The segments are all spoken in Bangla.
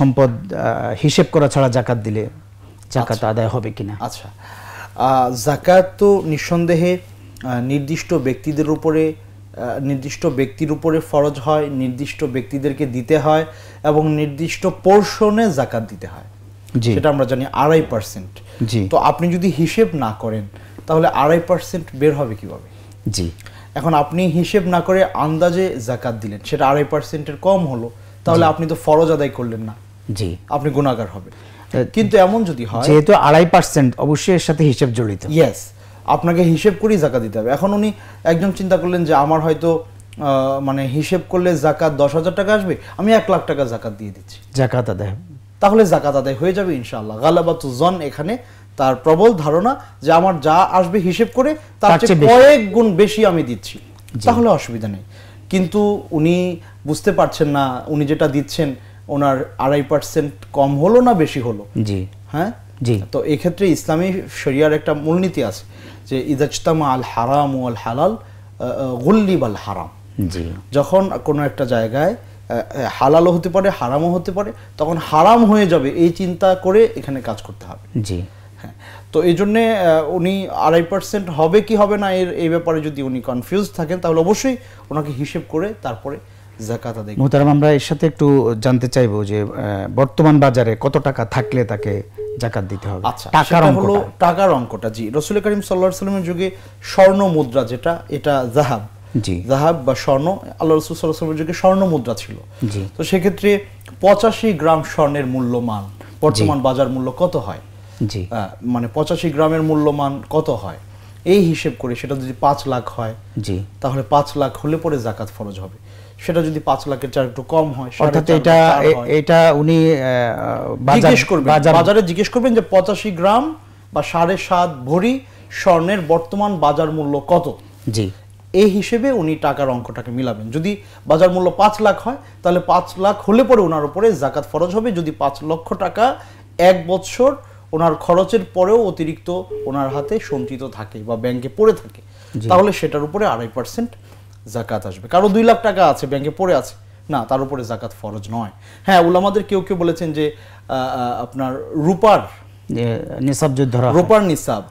সম্পদ হিসেব করা ছাড়া জাকাত দিলে জাকাত আচ্ছা। আদায় হবে কিনা আচ্ছা জাকাত তো নিঃসন্দেহে নির্দিষ্ট ব্যক্তিদের উপরে নির্দিষ্ট ব্যক্তির উপরে ফরজ হয় নির্দিষ্ট ব্যক্তিদেরকে দিতে হয় এবং নির্দিষ্ট পোর্শনে জাকাত দিতে হয় সেটা আমরা জানি আড়াই পার্সেন্ট তো আপনি যদি হিসেব না করেন তাহলে আড়াই পার্সেন্ট বের হবে কিভাবে জি এখন আপনি হিসেব না করে আন্দাজে জাকাত দিলেন সেটা আড়াই পার্সেন্টের কম হলো তাহলে আপনি তো ফরজ আদায় করলেন না জি আপনি গুণাগার হবে কিন্তু এমন যদি হয় যেহেতু আড়াই পার্সেন্ট অবশ্যই এর সাথে হিসেব জড়িত ইয়েস আপনাকে হিসেব করেই জাকা দিতে হবে এখন উনি একজন চিন্তা করলেন যে আমার হয়তো মানে হিসেব করলে জাকাত দশ হাজার টাকা আসবে আমি এক লাখ টাকা জাকাত দিয়ে দিচ্ছি জাকাত আদায় তাহলে জাকাত আদায় হয়ে যাবে ইনশাআল্লাহ গালাবাতু জন এখানে তার প্রবল ধারণা যে আমার যা আসবে হিসেব করে তার চেয়ে কয়েক গুণ বেশি আমি দিচ্ছি তাহলে অসুবিধা নেই কিন্তু উনি বুঝতে পারছেন না উনি যেটা দিচ্ছেন ওনার আড়াই পার্সেন্ট কম হলো না বেশি হলো জি হ্যাঁ জি তো এক্ষেত্রে ইসলামী শরিয়ার একটা মূলনীতি আছে যে ইজাজতামা আল হারাম আল হালাল গুল্লিব আল হারাম জি যখন কোনো একটা জায়গায় হালালও হতে পারে হারামও হতে পারে তখন হারাম হয়ে যাবে এই চিন্তা করে এখানে কাজ করতে হবে জি তো এই জন্যে উনি আড়াই পার্সেন্ট হবে কি হবে না এর এই ব্যাপারে যদি উনি কনফিউজ থাকেন তাহলে অবশ্যই ওনাকে হিসেব করে তারপরে জাকাত আদায় মোহতারাম আমরা এর সাথে একটু জানতে চাইব যে বর্তমান বাজারে কত টাকা থাকলে তাকে জাকাত দিতে হবে আচ্ছা, টাকার হলো টাকার অঙ্কটা জি রসুল করিম সাল্লা সাল্লামের যুগে স্বর্ণ মুদ্রা যেটা এটা জাহাব জি জাহাব বা স্বর্ণ আল্লাহ রসুল সাল্লাহ সাল্লামের যুগে স্বর্ণ মুদ্রা ছিল তো সেক্ষেত্রে পঁচাশি গ্রাম স্বর্ণের মূল্যমান বর্তমান বাজার মূল্য কত হয় হ্যাঁ, মানে পঁচাশি গ্রামের মূল্যমান কত হয় এই হিসেব করে সেটা যদি পাঁচ লাখ হয় জি তাহলে পাঁচ লাখ হলে পরে জাকাত ফরজ হবে সেটা যদি পাঁচ লাখের চার একটু কম হয় অর্থাৎ এটা এটা উনি জিজ্ঞেস করবেন বাজারে জিজ্ঞেস করবেন যে পঁচাশি গ্রাম বা সাড়ে সাত ভরি স্বর্ণের বর্তমান বাজার মূল্য কত জি এই হিসেবে উনি টাকার অঙ্কটাকে মিলাবেন যদি বাজার মূল্য পাঁচ লাখ হয় তাহলে পাঁচ লাখ হলে পরে ওনার উপরে জাকাত ফরজ হবে যদি পাঁচ লক্ষ টাকা এক বছর ওনার খরচের পরেও অতিরিক্ত ওনার হাতে সঞ্চিত থাকে বা ব্যাংকে পড়ে থাকে তাহলে সেটার উপরে আড়াই পার্সেন্ট জাকাত আসবে কারো দুই লাখ টাকা আছে ব্যাংকে পড়ে আছে না তার উপরে জাকাত ফরজ নয় হ্যাঁ ওলামাদের কেউ কেউ বলেছেন যে আপনার রূপার নিসাব যে ধরা রূপার নিসাব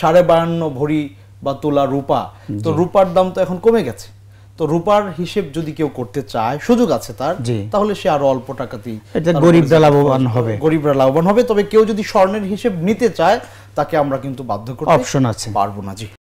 সাড়ে বায়ান্ন ভরি বা তোলা রূপা তো রূপার দাম তো এখন কমে গেছে তো রূপার হিসেব যদি কেউ করতে চায় সুযোগ আছে তার তাহলে সে আরো অল্প টাকাতেই গরিবরা লাভবান হবে গরিবরা লাভবান হবে তবে কেউ যদি স্বর্ণের হিসেব নিতে চায় তাকে আমরা কিন্তু বাধ্য করতে অপশন আছে পারবো না জি